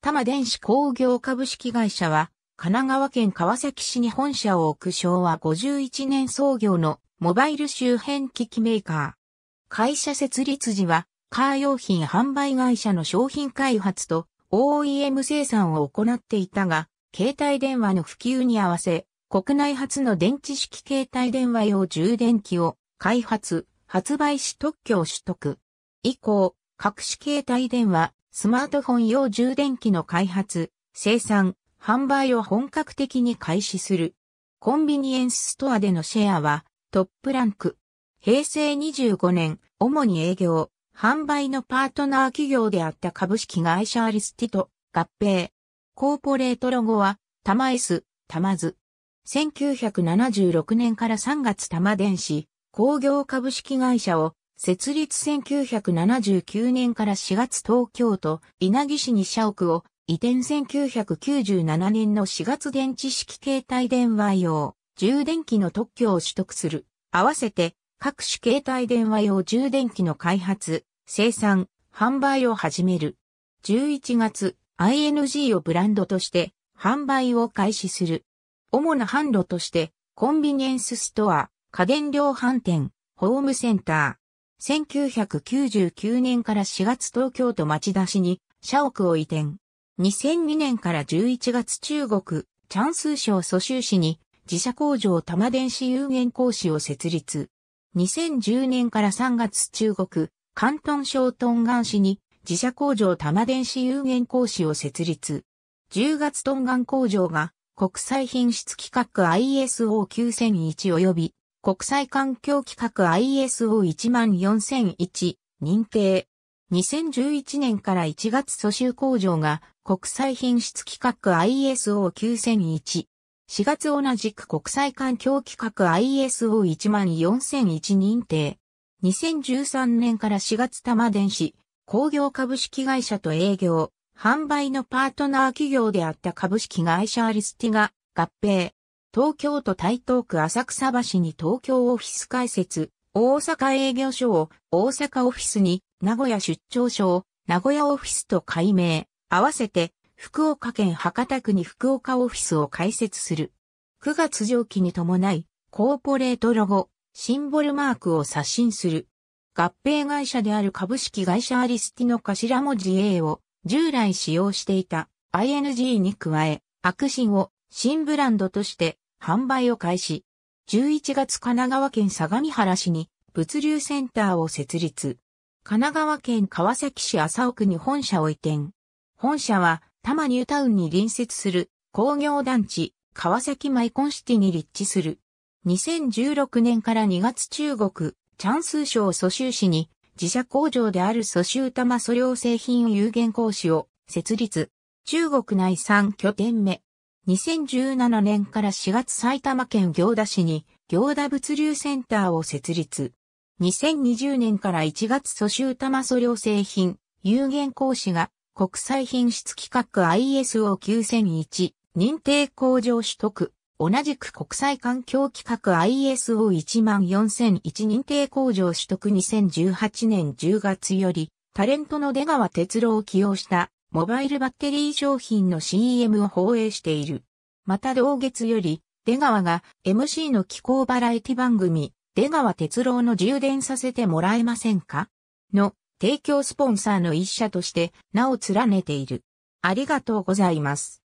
多摩電子工業株式会社は、神奈川県川崎市に本社を置く昭和51年創業のモバイル周辺機器メーカー。会社設立時は、カー用品販売会社の商品開発と OEM 生産を行っていたが、携帯電話の普及に合わせ、国内初の電池式携帯電話用充電器を開発、発売し特許を取得。以降、各種携帯電話、スマートフォン用充電器の開発、生産、販売を本格的に開始する。コンビニエンスストアでのシェアはトップランク。平成25年、主に営業、販売のパートナー企業であった株式会社アリスティと合併。コーポレートロゴは、タマエス、タマズ。1976年から3月玉電子工業株式会社を設立1979年から4月東京都稲城市に社屋を移転1997年の4月電池式携帯電話用充電器の特許を取得する。合わせて各種携帯電話用充電器の開発、生産、販売を始める。11月、ING をブランドとして販売を開始する。主な販路として、コンビニエンスストア、家電量販店、ホームセンター、1999年から4月東京都町田市に社屋を移転。2002年から11月中国、チャンス省蘇州市に自社工場玉電子有限講師を設立。2010年から3月中国、関東省東岸市に自社工場玉電子有限講師を設立。10月東岸工場が国際品質規格 ISO9001 及び国際環境規格 ISO14001 認定。2011年から1月蘇州工場が国際品質規格 ISO9001。4月同じく国際環境規格 ISO14001 認定。2013年から4月多摩電子工業株式会社と営業、販売のパートナー企業であった株式会社アリスティが合併。東京都台東区浅草橋に東京オフィス開設、大阪営業所を大阪オフィスに名古屋出張所を名古屋オフィスと改名、合わせて福岡県博多区に福岡オフィスを開設する。9月上記に伴い、コーポレートロゴ、シンボルマークを刷新する。合併会社である株式会社アリスティの頭文字 A を従来使用していた ING に加え、白紙を新ブランドとして販売を開始。11月神奈川県相模原市に物流センターを設立。神奈川県川崎市麻生区に本社を移転。本社は多摩ニュータウンに隣接する工業団地川崎マイコンシティに立地する。2016年から2月中国チャンス省蘇州市に自社工場である蘇州玉素量製品有限講師を設立。中国内産拠点目。2017年から4月埼玉県行田市に行田物流センターを設立。2020年から1月蘇州玉素料製品、有限講師が国際品質規格 ISO9001 認定工場取得。同じく国際環境規格 ISO14001 認定工場取得2018年10月よりタレントの出川哲郎を起用したモバイルバッテリー商品の CM を放映している。また同月より、出川が MC の気候バラエティ番組、出川哲郎の充電させてもらえませんかの提供スポンサーの一社として名を連ねている。ありがとうございます。